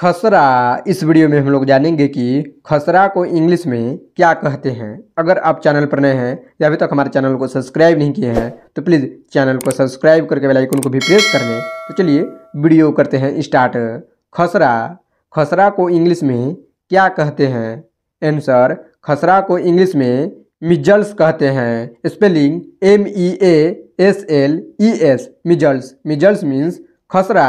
खसरा इस वीडियो में हम लोग जानेंगे कि खसरा को इंग्लिश में क्या कहते हैं अगर आप चैनल पर नए हैं या अभी तक हमारे चैनल को सब्सक्राइब नहीं किए हैं तो प्लीज़ चैनल को सब्सक्राइब करके बेल आइकन को भी प्रेस कर लें तो चलिए वीडियो करते हैं स्टार्ट खसरा खसरा को इंग्लिश में क्या कहते हैं एंसर खसरा को इंग्लिश में मिजल्स कहते हैं spelling M E A S L E S measles measles means खसरा